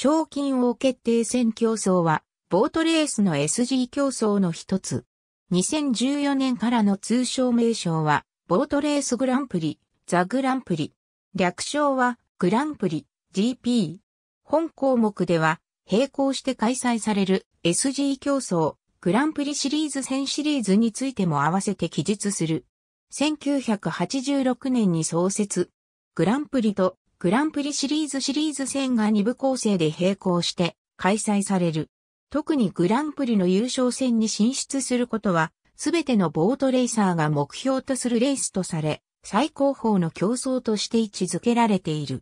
賞金王決定戦競争は、ボートレースの SG 競争の一つ。2014年からの通称名称は、ボートレースグランプリ、ザグランプリ。略称は、グランプリ、GP。本項目では、並行して開催される SG 競争、グランプリシリーズ戦シリーズについても合わせて記述する。1986年に創設、グランプリとグランプリシリーズシリーズ戦が2部構成で並行して開催される。特にグランプリの優勝戦に進出することは、すべてのボートレーサーが目標とするレースとされ、最高峰の競争として位置づけられている。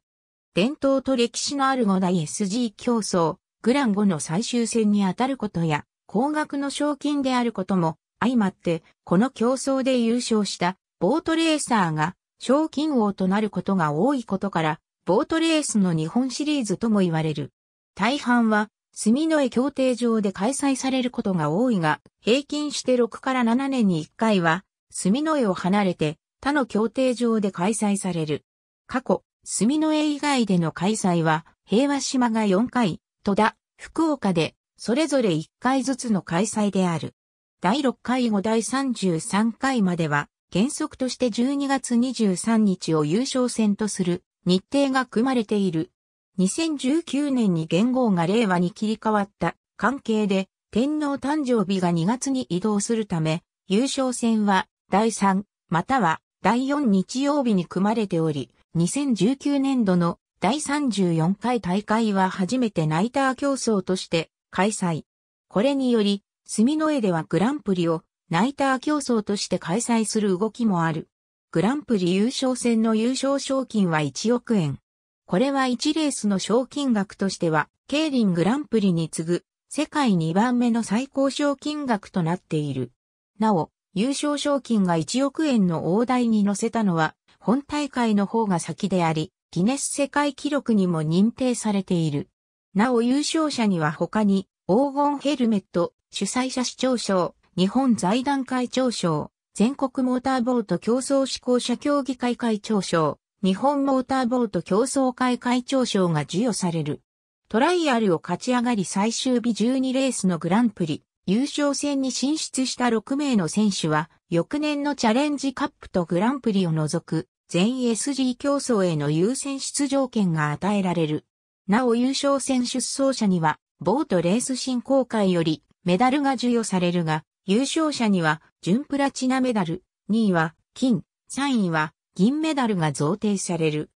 伝統と歴史のある5大 SG 競争、グラン5の最終戦に当たることや、高額の賞金であることも、相まって、この競争で優勝した、ボートレーサーが、賞金王となることが多いことから、ボートレースの日本シリーズとも言われる。大半は、住の江協定上で開催されることが多いが、平均して6から7年に1回は、住の江を離れて、他の協定上で開催される。過去、住の江以外での開催は、平和島が4回、戸田、福岡で、それぞれ1回ずつの開催である。第6回後第33回までは、原則として12月23日を優勝戦とする日程が組まれている。2019年に元号が令和に切り替わった関係で天皇誕生日が2月に移動するため、優勝戦は第3または第4日曜日に組まれており、2019年度の第34回大会は初めてナイター競争として開催。これにより、住の江ではグランプリをナイター競争として開催する動きもある。グランプリ優勝戦の優勝賞金は1億円。これは1レースの賞金額としては、競輪グランプリに次ぐ、世界2番目の最高賞金額となっている。なお、優勝賞金が1億円の大台に乗せたのは、本大会の方が先であり、ギネス世界記録にも認定されている。なお優勝者には他に、黄金ヘルメット、主催者市長賞、日本財団会長賞、全国モーターボート競争志向者協議会会長賞、日本モーターボート競争会会長賞が授与される。トライアルを勝ち上がり最終日12レースのグランプリ、優勝戦に進出した6名の選手は、翌年のチャレンジカップとグランプリを除く、全 SG 競争への優先出場権が与えられる。なお優勝戦出走者には、ボートレース振興会よりメダルが授与されるが、優勝者には純プラチナメダル、2位は金、3位は銀メダルが贈呈される。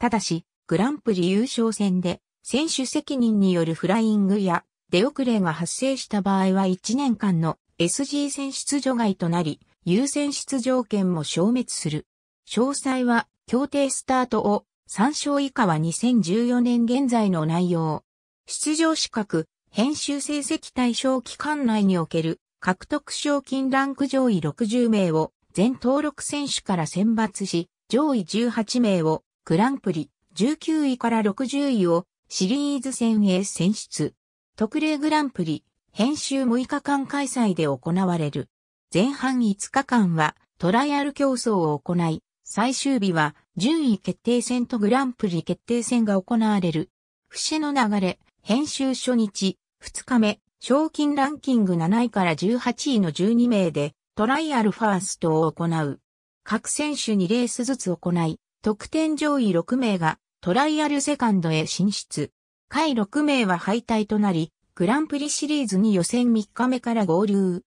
ただし、グランプリ優勝戦で選手責任によるフライングや出遅れが発生した場合は1年間の SG 選出除外となり、優先出場権も消滅する。詳細は協定スタートを参照以下は2014年現在の内容。出場資格、編集成績対象期間内における獲得賞金ランク上位60名を全登録選手から選抜し、上位18名をグランプリ19位から60位をシリーズ戦へ選出。特例グランプリ編集6日間開催で行われる。前半5日間はトライアル競争を行い、最終日は順位決定戦とグランプリ決定戦が行われる。節の流れ、編集初日、2日目、賞金ランキング7位から18位の12名で、トライアルファーストを行う。各選手2レースずつ行い、得点上位6名がトライアルセカンドへ進出。下位6名は敗退となり、グランプリシリーズに予選3日目から合流。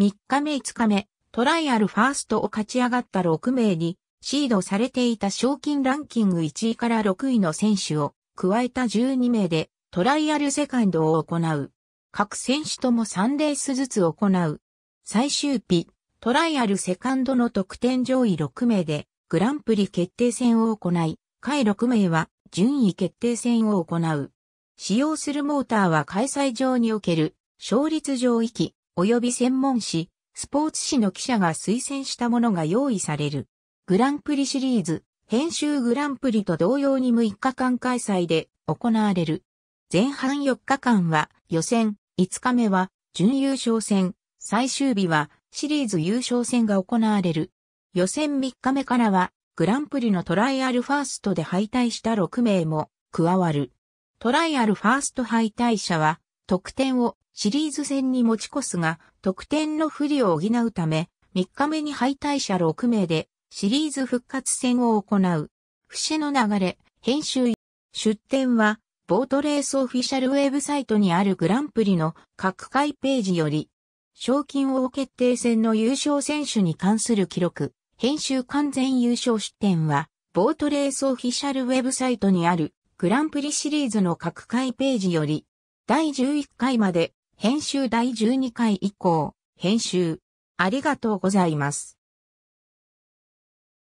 3日目5日目、トライアルファーストを勝ち上がった6名に、シードされていた賞金ランキング1位から6位の選手を加えた12名でトライアルセカンドを行う。各選手とも3レースずつ行う。最終日、トライアルセカンドの得点上位6名で、グランプリ決定戦を行い、下位6名は順位決定戦を行う。使用するモーターは開催場における、勝率上域、及び専門誌、スポーツ誌の記者が推薦したものが用意される。グランプリシリーズ、編集グランプリと同様に6日間開催で行われる。前半4日間は予選、5日目は、準優勝戦、最終日は、シリーズ優勝戦が行われる。予選3日目からは、グランプリのトライアルファーストで敗退した6名も加わる。トライアルファースト敗退者は、得点をシリーズ戦に持ち越すが、得点の不利を補うため、3日目に敗退者6名で、シリーズ復活戦を行う。節の流れ、編集、出展は、ボートレースオフィシャルウェブサイトにあるグランプリの各回ページより、賞金王決定戦の優勝選手に関する記録、編集完全優勝出展は、ボートレースオフィシャルウェブサイトにあるグランプリシリーズの各回ページより、第11回まで、編集第12回以降、編集。ありがとうございます。